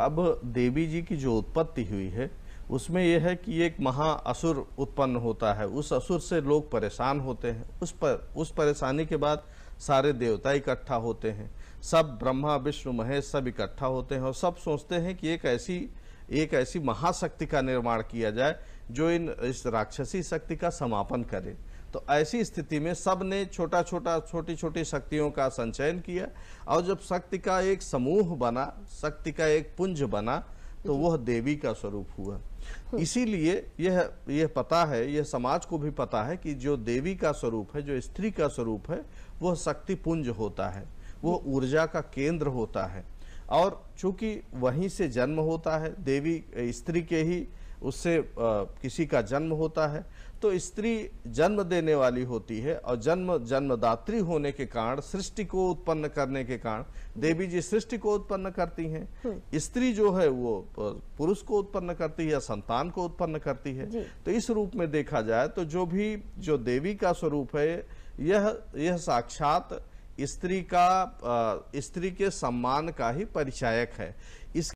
अब देवी जी की जो उत्पत्ति हुई है उसमें यह है कि एक महा असुर उत्पन्न होता है उस असुर से लोग परेशान होते हैं उस पर उस परेशानी के बाद सारे देवता इकट्ठा होते हैं सब ब्रह्मा विष्णु महेश सब इकट्ठा होते हैं और सब सोचते हैं कि एक ऐसी एक ऐसी महाशक्ति का निर्माण किया जाए जो इन इस राक्षसी शक्ति का समापन करे तो ऐसी स्थिति में सब ने छोटा छोटा छोटी छोटी शक्तियों का संचयन किया और जब शक्ति का एक समूह बना शक्ति का एक पुंज बना तो वह देवी का स्वरूप हुआ इसीलिए यह यह पता है यह समाज को भी पता है कि जो देवी का स्वरूप है जो स्त्री का स्वरूप है वह शक्ति पुंज होता है वह ऊर्जा का केंद्र होता है और चूंकि वहीं से जन्म होता है देवी स्त्री के ही उससे किसी का जन्म होता है तो स्त्री जन्म देने वाली होती है और जन्म जन्मदात्री होने के कारण सृष्टि को उत्पन्न करने के कारण देवी जी सृष्टि को उत्पन्न करती हैं हम्म। स्त्री जो है वो पुरुष को उत्पन्न करती है या संतान को उत्पन्न करती है तो इस रूप में देखा जाए तो जो भी जो देवी का स्वरूप है यह यह साक्षात स्त्री का स्त्री के सम्मान का ही परिचायक है इस